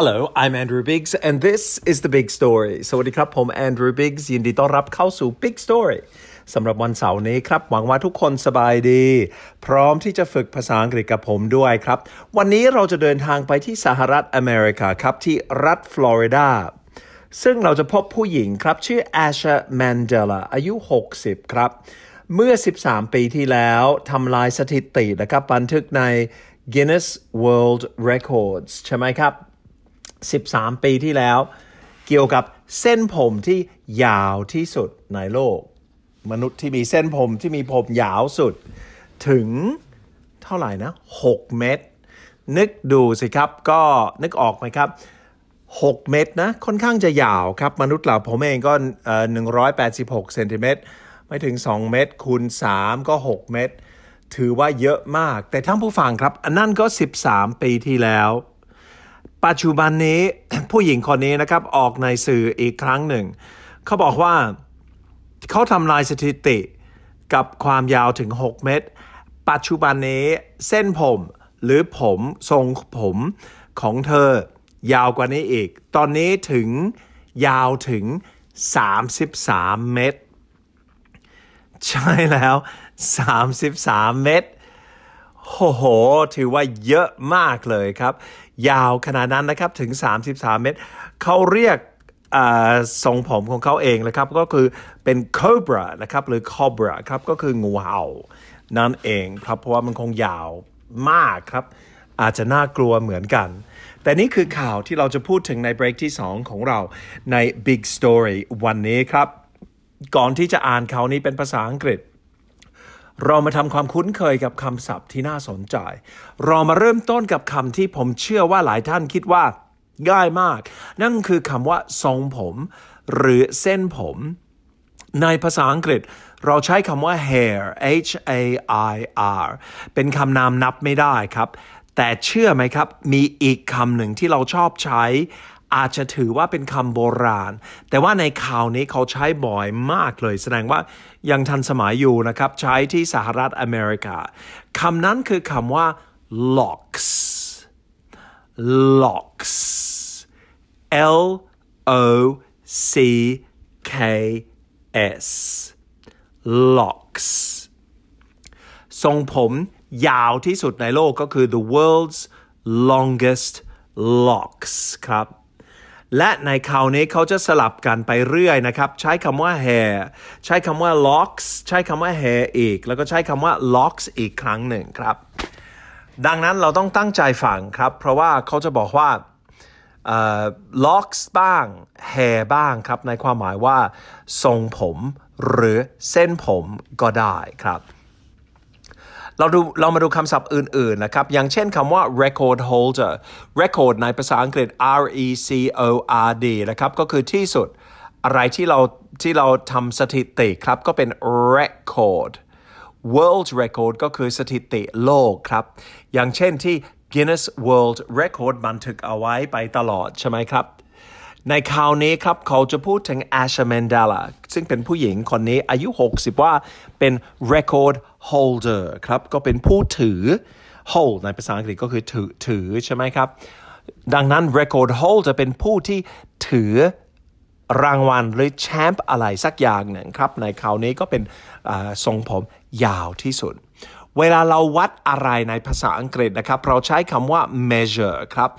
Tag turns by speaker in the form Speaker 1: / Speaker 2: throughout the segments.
Speaker 1: Hello, I'm Andrew Biggs, and this is the Big Story. สวัสดีครับ ผม Andrew Biggs ยินดีต้อนรับเข้าสู่ Big Story สำหรับวันเสาร์นี้ครับ หวังว่าทุกคนสบายดี พร้อมที่จะฝึกภาษาอังกฤษกับผมด้วยครับ วันนี้เราจะเดินทางไปที่สหรัฐอเมริกาครับ ที่รัฐฟลอริดาซึ่งเราจะพบผู้หญิงครับ ชื่อ Asha Mandela อายุ 60 ครับ เมื่อ 13 ปีที่แล้วทำลายสถิตินะครับบันทึกใน Guinness World Records ใช่ไหมครับ13 ปีที่แล้ว เกี่ยวกับเส้นผมที่ยาวที่สุดในโลก มนุษย์ที่มีเส้นผมที่มีผมยาวสุด ถึงเท่าไหร่นะ 6 เมตร นึกดูสิครับก็นึกออกไหมครับ 6 เมตรนะค่อนข้างจะยาวครับ มนุษย์เราผมเองก็186เซนติเมตรไม่ถึง 2 เมตรคูณ3ก็ 6 เมตร ถือว่าเยอะมาก แต่ท่านผู้ฟังครับ อันนั่นก็ 13ปีที่แล้วปัจจุบันนี้ผู้หญิงคนนี้นะครับ ออกในสื่ออีกครั้งหนึ่ง เขาบอกว่าเขาทำลายสถิติกับความยาวถึง 6 เมตร ปัจจุบันนี้เส้นผมหรือผม ทรงผมของเธอยาวกว่านี้อีก ตอนนี้ถึงยาวถึง 33 เมตร ใช่แล้ว 33 เมตรโอ้โห ถือว่าเยอะมากเลยครับ ยาวขนาดนั้นนะครับถึง 33 เมตร เขาเรียกทรงผมของเขาเองนะครับ ก็คือเป็นโคบรานะครับหรือคอบราครับ ก็คือ งูเห่า นั่นเองครับ เพราะว่ามันคงยาวมากครับ อาจจะน่ากลัวเหมือนกัน แต่นี่คือข่าวที่เราจะพูดถึงในเบรกที่ 2 ของเราใน Big Story วันนี้ครับ ก่อนที่จะอ่านข่าวนี้เป็นภาษาอังกฤษเรามาทำความคุ้นเคยกับคำศัพท์ที่น่าสนใจ เรามาเริ่มต้นกับคำที่ผมเชื่อว่าหลายท่านคิดว่า ง่ายมาก นั่นคือคำว่าทรงผม หรือเส้นผม ในภาษาอังกฤษเราใช้คำว่า hair h a i r เป็นคำนามนับไม่ได้ครับ แต่เชื่อไหมครับ มีอีกคำหนึ่งที่เราชอบใช้อาจจะถือว่าเป็นคำโบราณ แต่ว่าในข่าวนี้เขาใช้บ่อยมากเลย แสดงว่ายังทันสมัยอยู่นะครับ ใช้ที่สหรัฐอเมริกา คำนั้นคือคำว่า locks locks L O C K S locks ทรงผมยาวที่สุดในโลกก็คือ the world's longest locks ครับและในคราวนี้เขาจะสลับกันไปเรื่อยนะครับ ใช้คำว่า hair ใช้คำว่า locks ใช้คำว่า hair อีก แล้วก็ใช้คำว่า locks อีกครั้งหนึ่งครับ ดังนั้นเราต้องตั้งใจฟังครับ เพราะว่าเขาจะบอกว่า locks บ้าง hair บ้างครับในความหมายว่า ทรงผมหรือเส้นผมก็ได้ครับเราดูเรามาดูคำศัพท์อื่นๆนะครับ อย่างเช่นคำว่า record holder record ในภาษาอังกฤษ R E C O R D นะครับ ก็คือที่สุดอะไรที่เราที่เราทำสถิติครับก็เป็น record world record ก็คือสถิติโลกครับ อย่างเช่นที่ Guinness World Record บันทึกเอาไว้ไปตลอดใช่ไหมครับในข่าวนี้ครับ เขาจะพูดถึงแอชเมนเดลาซึ่งเป็นผู้หญิงคนนี้อายุ 60 ว่าเป็น record holder ครับก็เป็นผู้ถือ hold ในภาษาอังกฤษก็คือถือถือใช่ไหมครับ ดังนั้น record holder เป็นผู้ที่ถือรางวัลหรือแชมป์อะไรสักอย่างหนึ่งครับในคราวนี้ก็เป็นทรงผมยาวที่สุด เวลาเราวัดอะไรในภาษาอังกฤษนะครับเราใช้คำว่า measure ครับ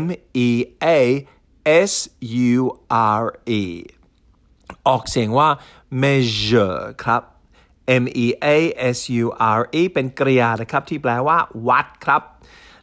Speaker 1: M E A S U R E ออกเสียงว่า measure ครับ M E A S U R E เป็นกริยานะครับที่แปลว่า วัดครับ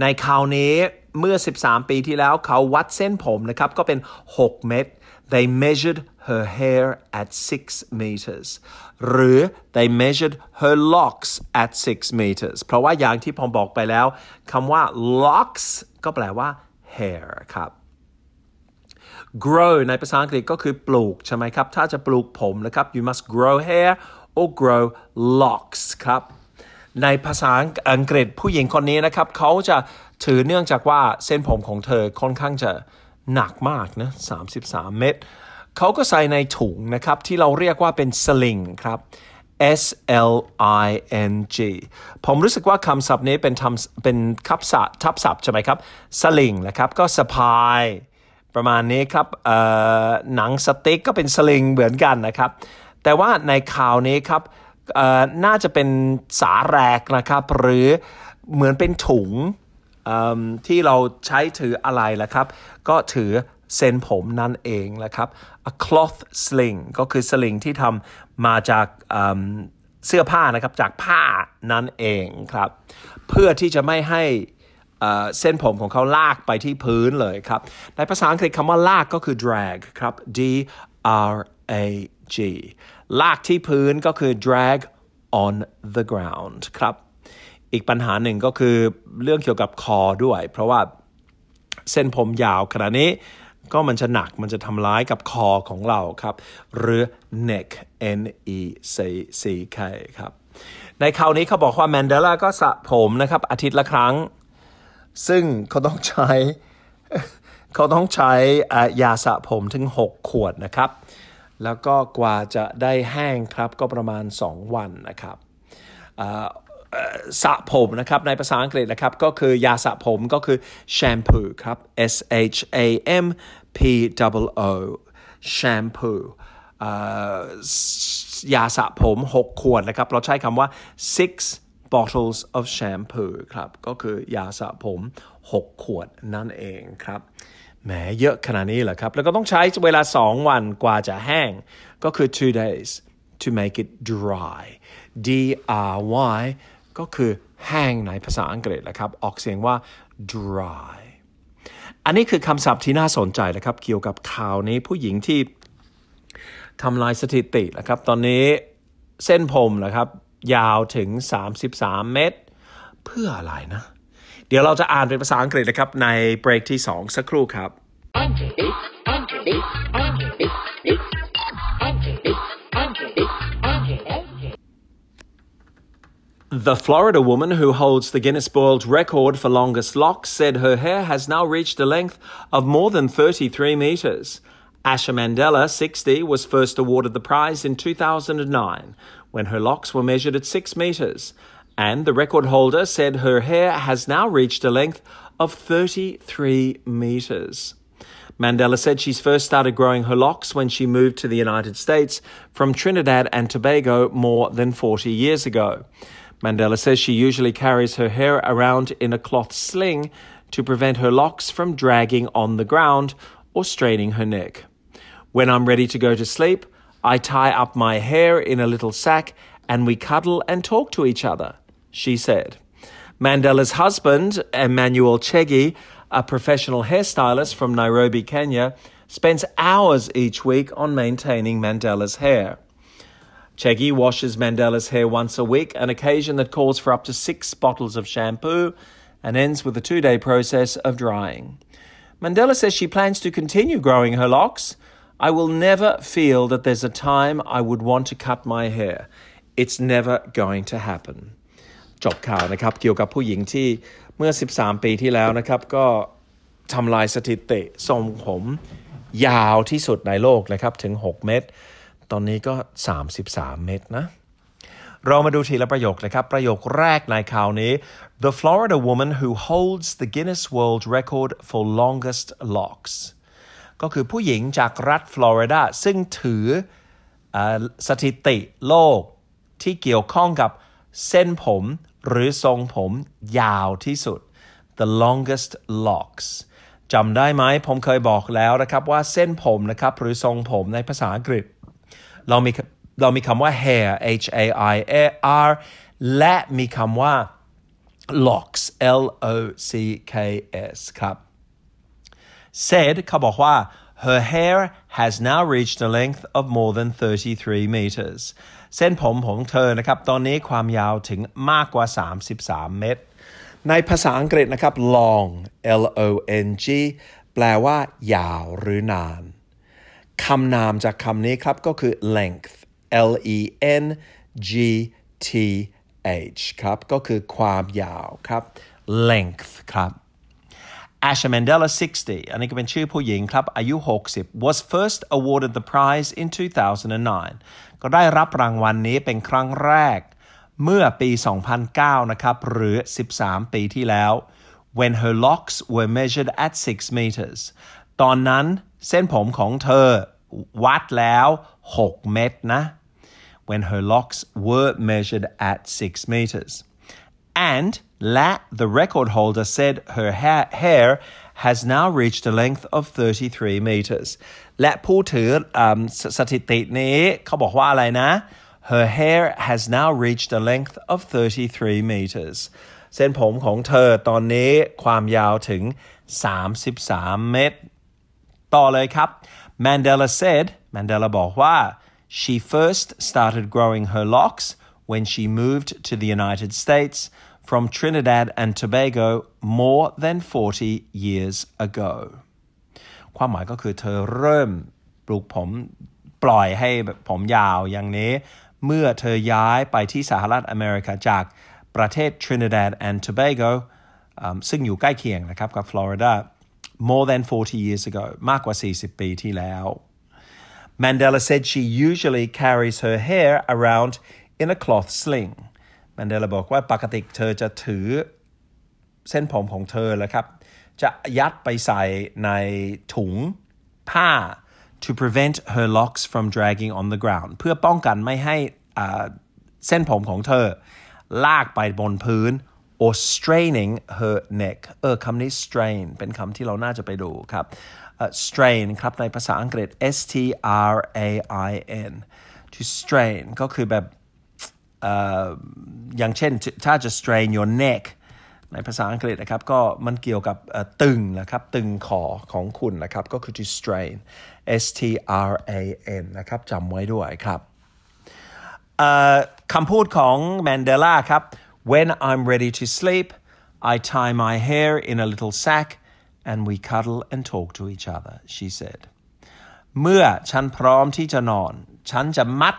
Speaker 1: ในคราวนี้เมื่อ 13 ปีที่แล้วเขาวัดเส้นผมนะครับก็เป็น 6 เมตร they measured her hair at 6 meters หรือ they measured her locks at 6 meters เพราะว่าอย่างที่ผมบอกไปแล้วคำว่า locks ก็แปลว่า hair ครับ grow ในภาษาอังกฤษก็คือปลูกใช่ไหมครับ ถ้าจะปลูกผมนะครับ you must grow hair or grow locks ครับ ในภาษาอังกฤษผู้หญิงคนนี้นะครับเขาจะถือเนื่องจากว่าเส้นผมของเธอค่อนข้างจะหนักมากนะ33 เมตร เขาก็ใส่ในถุงนะครับที่เราเรียกว่าเป็นสลิงครับ S L I N G ผมรู้สึกว่าคำศัพท์นี้เป็นทำเป็นคับศัพท์ทับศัพท์ใช่ไหมครับ สลิงนะครับก็สะพายประมาณนี้ครับ หนังสเต็กก็เป็นสลิงเหมือนกันนะครับ แต่ว่าในข่าวนี้ครับ น่าจะเป็นสาแรกนะครับ หรือเหมือนเป็นถุงที่เราใช้ถืออะไรล่ะครับ ก็ถือเส้นผมนั่นเองนะครับ a cloth sling ก็คือสลิงที่ทำมาจากเสื้อผ้านะครับ จากผ้านั่นเองครับ เพื่อที่จะไม่ให้เส้นผมของเขาลากไปที่พื้นเลยครับ ในภาษาอังกฤษคำว่าลากก็คือ drag ครับ d r a g ลากที่พื้นก็คือ drag on the ground ครับ อีกปัญหาหนึ่งก็คือเรื่องเกี่ยวกับคอด้วย เพราะว่าเส้นผมยาวขนาดนี้ก็มันจะหนัก มันจะทำร้ายกับคอของเราครับ หรือ neck n e c c k ครับ ในคราวนี้เขาบอกว่าแมนเดลาก็สระผมนะครับ อาทิตย์ละครั้งซึ่งเขาต้องใช้เขาต้องใช้ยาสระผมถึง 6 ขวดนะครับ แล้วก็กว่าจะได้แห้งครับ ก็ประมาณ 2 วันนะครับสระผมนะครับในภาษาอังกฤษนะครับ ก็คือยาสระผมก็คือแชมพูครับ S H A M P O O แชมพูยาสระผม 6 ขวดนะครับ เราใช้คำว่า six bottles of shampoo ครับ ก็คือยาสระผม6ขวดนั่นเองครับแหมเยอะขนาดนี้เหรอครับ แล้วก็ต้องใช้เวลา 2 วันกว่าจะแห้ง ก็คือ two days to make it dry D R Y ก็คือแห้งในภาษาอังกฤษนะครับ ออกเสียงว่า dry อันนี้คือคำศัพท์ที่น่าสนใจนะครับ เกี่ยวกับข่าวนี้ผู้หญิงที่ทำลายสถิตินะครับ ตอนนี้เส้นผมนะครับยาวถึง 33 เมตร เพื่ออะไรนะ เดี๋ยวเราจะอ่านเป็นภาษาอังกฤษนะครับในเบรกที่2 สักครู่ครับ The Florida woman who holds the Guinness World Record for longest locks said her hair has now reached a length of more than 33 meters. Asha Mandela, 60, was first awarded the prize in 2009 when her locks were measured at 6 metres, and the record holder said her hair has now reached a length of 33 metres. Mandela said she's first started growing her locks when she moved to the United States from Trinidad and Tobago more than 40 years ago. Mandela says she usually carries her hair around in a cloth sling to prevent her locks from dragging on the ground or straining her neck. When I'm ready to go to sleep, I tie up my hair in a little sack and we cuddle and talk to each other, she said. Mandela's husband, Emmanuel Chegi, a professional hairstylist from Nairobi, Kenya, spends hours each week on maintaining Mandela's hair. Chegi washes Mandela's hair once a week, an occasion that calls for up to six bottles of shampoo and ends with a two day process of drying. Mandela says she plans to continue growing her locks I will never feel that there's a time I would want to cut my hair. It's never going to happen. จบข่าวนะครับ เกี่ยวกับผู้หญิงที่ เมื่อ 13 ปีที่แล้วนะครับ ก็ทำลายสถิติทรงผมยาวที่สุดในโลกนะครับ ถึง 6 เมตร ตอนนี้ก็ 33 เมตรนะ เรามาดูทีละประโยคนะครับ ประโยคแรกในข่าวนี้ the Florida woman who holds the Guinness World Record for longest locks ก็คือผู้หญิงจากรัฐฟลอริดาซึ่งถืออสถิติโลกที่เกี่ยวข้องกับเส้นผม หรือทรงผมยาวที่สุด the longest locks จำได้ไหมผมเคยบอกแล้วนะครับว่าเส้นผมนะครับหรือทรงผมในภาษาอังกฤษ เรามีเรามีคำว่า hair h a i a r และมีคำว่า locks l o c k s ครับ said เขาบอกว่า her hair has now reached a length of more than 33 meters เส้นผมของเธอนะครับตอนนี้ความยาวถึงมากกว่า 33 เมตร ในภาษาอังกฤษนะครับ long L O N G แปลว่ายาวหรือนานคำนามจากคำนี้ครับ ก็คือ length L E N G T H ครับ ก็คือความยาวครับ length ครับ Asha Mandela 60อันนี้ก็เป็นชื่อผู้หญิงครับอายุ 60 was first awarded the prize in 2009 ก็ได้รับรางวัลนนี้เป็นครั้งแรก เมื่อปี 2009นะครับหรือ 13 ปีที่แล้ว when her locks were measured at 6 meters ตอนนั้นเส้นผมของเธอวัดแล้ว 6 เมตรนะ when her locks were measured at 6 meters And La, the record holder, said her ha- hair has now reached a length of 33 meters และผู้ถือสถิตินี้เขาบอกว่าอะไรนะ um, her hair has now reached a length of 33 meters เส้นผมของเธอตอนนี้ความยาวถึง33เมตรต่อเลยครับ Mandela said Mandela บอกว่า she first started growing her locks when she moved to the United States from Trinidad and Tobago more than 40 years ago ความหมายก็คือเธอเริ่มปลูกผมปล่อยให้แบบผมยาวอย่างนี้ Trinidad and Tobago ซึ่งอยู่ใกล้เคียงนะครับกับฟลอริดา um, more than 40 years ago มากกว่า40 Mandela said she usually carries her hair around in a cloth sling มันเดลบอกว่าปกติเธอจะถือเส้นผมของเธอแล้วครับ จะยัดไปใส่ในถุงผ้า to prevent her locks from dragging on the ground เพื่อป้องกันไม่ให้เส้นผมของเธอ ลากไปบนพื้น or straining her neck เออคำนี้ strain เป็นคำที่เราน่าจะไปดูครับ uh, strain ครับในภาษาอังกฤษ s t r a i n to strain ก็คือแบบอย่างเช่นถ้าจะ strain your neck ในภาษาอังกฤษนะครับก็มันเกี่ยวกับตึงนะครับตึงคอของคุณนะครับก็คือ to strain S T R A N นะครับจำไว้ด้วยครับคำพูดของแมนเดลาครับ when I'm ready to sleep I tie my hair in a little sack and we cuddle and talk to each other she said เมื่อฉันพร้อมที่จะนอน ฉันจะมัด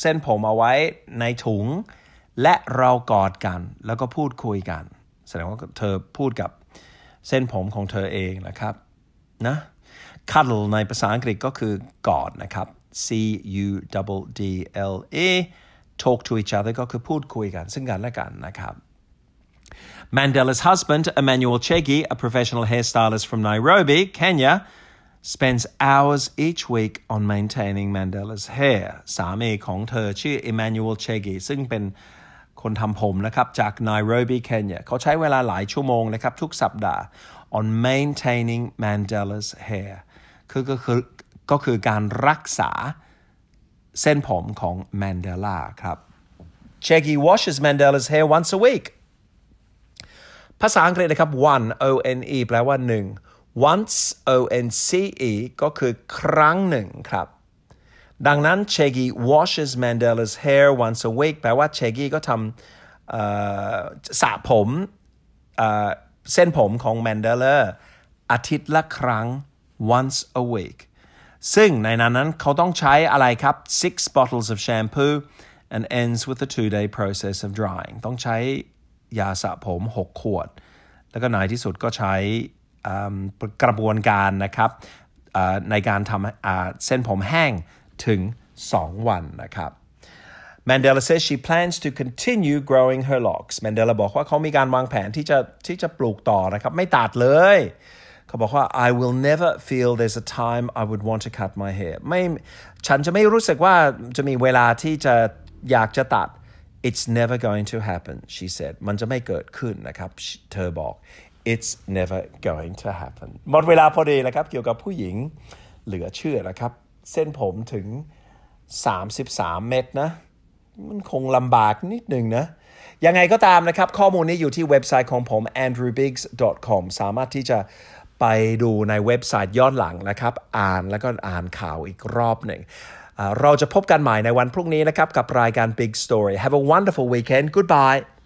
Speaker 1: เส้นผมเอาไว้ในถุง และเรากอดกันแล้วก็พูดคุยกัน แสดงว่าเธอพูดกับเส้นผมของเธอเองนะครับนะ cuddle ในภาษาอังกฤษก็คือกอดนะครับ c u d d l e talk to each other ก็คือพูดคุยกันซึ่งกันและกันนะครับ Mandela's husband, Emmanuel Chegi, a professional hairstylist from Nairobi, Kenya, spends hours each week on maintaining Mandela's hair สามีของเธอชื่อ Emmanuel c h e g i ซึ่งเป็นคนทำผมนะครับ จาก Nairobi Kenya เขาใช้เวลาหลายชั่วโมงนะครับ ทุกสัปดาห์ on maintaining Mandela's hair คือก็คือก็คือการรักษาเส้นผมของ Mandela ครับ c h e g i washes Mandela's hair once a week ภาษาอังกฤษนะครับ one o n e แปลว่าหนึ่ง once o n c e ก็คือครั้งหนึ่งครับ ดังนั้นเชกี้ washes Mandela's hair once a week แปลว่าเชกี้ก็ทำสระผมเส้นผมของแมนเดลเลอร์อาทิตย์ละครั้ง once a week ซึ่งในนั้นนั้นเขาต้องใช้อะไรครับ six bottles of shampoo and ends with a two day process of drying ต้องใช้ยาสระผม6ขวด แล้วก็ในที่สุดก็ใชกระบวนการนะครับในการทำเส้นผมแห้งถึง 2 วันนะครับ Mandela says she plans to continue growing her locks Mandela บอกว่าเขามีการวางแผนที่จะที่จะปลูกต่อนะครับ ไม่ตัดเลยเขาบอกว่า I will never feel there's a time I would want to cut my hair ไม่ฉันจะไม่รู้สึกว่าจะมีเวลาที่จะอยากจะตัด It's never going to happen she said มันจะไม่เกิดขึ้นนะครับเธอบอก it's never going to happen หมดเวลาพอดีแล้วครับ เกี่ยวกับผู้หญิงเหลือเชื่อนะครับ เส้นผมถึง 33 เม็ดนะ มันคงลำบากนิดหนึ่งนะ ยังไงก็ตามนะครับ ข้อมูลนี้อยู่ที่เว็บไซต์ของผม andrewbiggs.com สามารถที่จะไปดูในเว็บไซต์ย้อนหลังนะครับ อ่านแล้วก็อ่านข่าวอีกรอบหนึ่ง เราจะพบกันใหม่ในวันพรุ่งนี้นะครับกับรายการ Big Story Have a wonderful weekend Goodbye